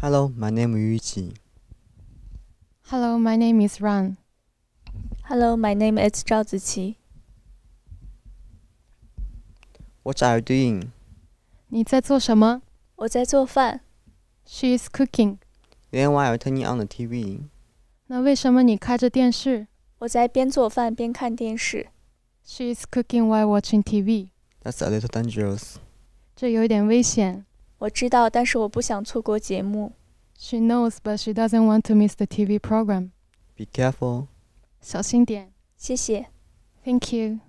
Hello, my name is Yuqi. Hello, my name is Ran. Hello, my name is Zhao Ziqi. What are you doing? 你在做什么？我在做饭。She is cooking. Then why are you turning on the TV? 那为什么你开着电视？我在边做饭边看电视。She is cooking while watching TV. That's a little dangerous. 这有点危险。我知道，但是我不想错过节目。She knows, but she doesn't want to miss the TV program. Be careful. 小心点。谢谢。Thank you.